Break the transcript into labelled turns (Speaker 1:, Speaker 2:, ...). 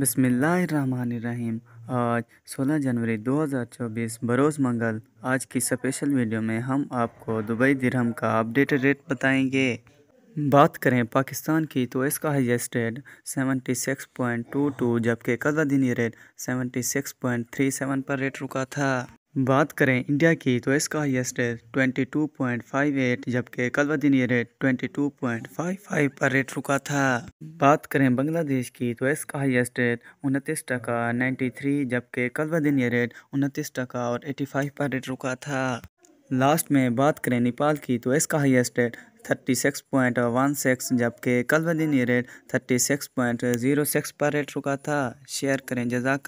Speaker 1: बिसमीम आज 16 जनवरी 2024 बरोज़ मंगल आज की स्पेशल वीडियो में हम आपको दुबई दिरहम का अपडेटेड रेट बताएंगे बात करें पाकिस्तान की तो इसका हाईएस्ट रेट 76.22 जबकि कल दिन ये रेट 76.37 पर रेट रुका था बात करें इंडिया की तो इसका हाइस्ट रेट एट जबकि कल दिन ये रेट फाइव पर रेट रुका था बात करें बांग्लादेश की तो इसका हाइस्ट रेट उनतीस टका नाइन्टी जबकि कल दिन ये रेट उनतीस टका और एटी फाइव पर रेट रुका था लास्ट में बात करें नेपाल की तो इसका highest rate thirty six point one six जबकि कल दिन ये rate thirty six point zero six पर रेट रुका था शेयर करें जजाक